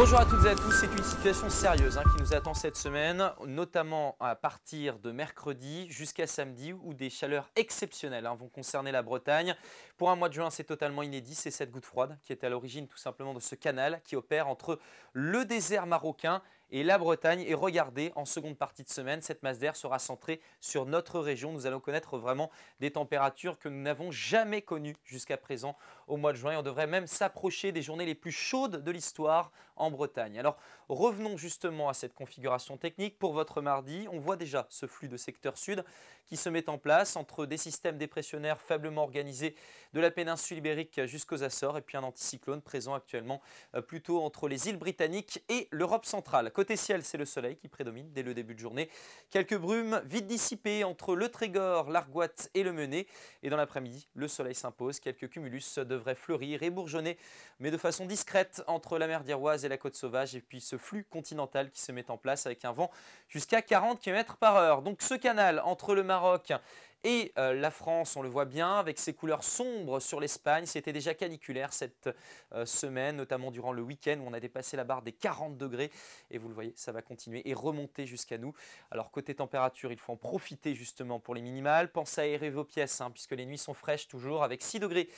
Bonjour à toutes et à tous, c'est une situation sérieuse hein, qui nous attend cette semaine, notamment à partir de mercredi jusqu'à samedi où des chaleurs exceptionnelles hein, vont concerner la Bretagne. Pour un mois de juin, c'est totalement inédit, c'est cette goutte froide qui est à l'origine tout simplement de ce canal qui opère entre le désert marocain et la Bretagne. Et regardez, en seconde partie de semaine, cette masse d'air sera centrée sur notre région. Nous allons connaître vraiment des températures que nous n'avons jamais connues jusqu'à présent au mois de juin. Et on devrait même s'approcher des journées les plus chaudes de l'histoire en Bretagne. Alors revenons justement à cette configuration technique. Pour votre mardi, on voit déjà ce flux de secteur sud qui se met en place entre des systèmes dépressionnaires faiblement organisés de la péninsule ibérique jusqu'aux Açores et puis un anticyclone présent actuellement euh, plutôt entre les îles britanniques et l'Europe centrale. Côté ciel, c'est le soleil qui prédomine dès le début de journée. Quelques brumes vite dissipées entre le Trégor, l'Argoite et le Menet. Et dans l'après-midi, le soleil s'impose. Quelques cumulus devraient fleurir et bourgeonner, mais de façon discrète entre la mer d'Iroise et la côte sauvage. Et puis ce flux continental qui se met en place avec un vent jusqu'à 40 km par heure. Donc ce canal entre le Maroc et euh, la France, on le voit bien, avec ses couleurs sombres sur l'Espagne, c'était déjà caniculaire cette euh, semaine, notamment durant le week-end où on a dépassé la barre des 40 degrés. Et vous le voyez, ça va continuer et remonter jusqu'à nous. Alors côté température, il faut en profiter justement pour les minimales. Pensez à aérer vos pièces, hein, puisque les nuits sont fraîches toujours, avec 6 degrés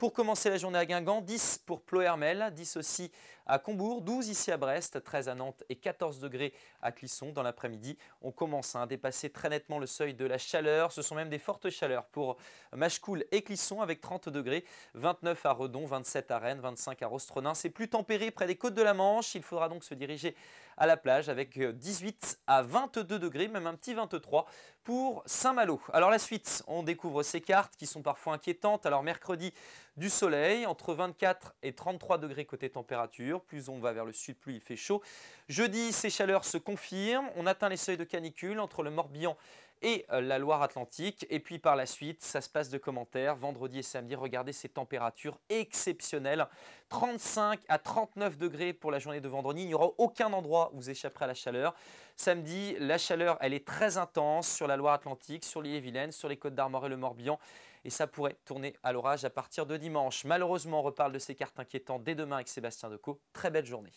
pour commencer la journée à Guingamp, 10 pour Plohermel, 10 aussi à Combourg, 12 ici à Brest, 13 à Nantes et 14 degrés à Clisson. Dans l'après-midi, on commence hein, à dépasser très nettement le seuil de la chaleur. Ce sont même des fortes chaleurs pour Machecoul et Clisson avec 30 degrés, 29 à Redon, 27 à Rennes, 25 à Rostronin. C'est plus tempéré près des côtes de la Manche. Il faudra donc se diriger à la plage avec 18 euh, à 22 degrés, même un petit 23 pour Saint-Malo. Alors la suite, on découvre ces cartes qui sont parfois inquiétantes. Alors mercredi, du soleil, entre 24 et 33 degrés côté température. Plus on va vers le sud, plus il fait chaud. Jeudi, ces chaleurs se confirment. On atteint les seuils de canicule entre le Morbihan et euh, la Loire-Atlantique. Et puis par la suite, ça se passe de commentaires. Vendredi et samedi, regardez ces températures exceptionnelles. 35 à 39 degrés pour la journée de vendredi. Il n'y aura aucun endroit où vous échapperez à la chaleur. Samedi, la chaleur, elle est très intense sur la Loire-Atlantique, sur l'île Vilaine, sur les côtes d'Armor et le Morbihan. Et ça pourrait tourner à l'orage à partir de dimanche. Malheureusement, on reparle de ces cartes inquiétantes dès demain avec Sébastien Decaux. Très belle journée.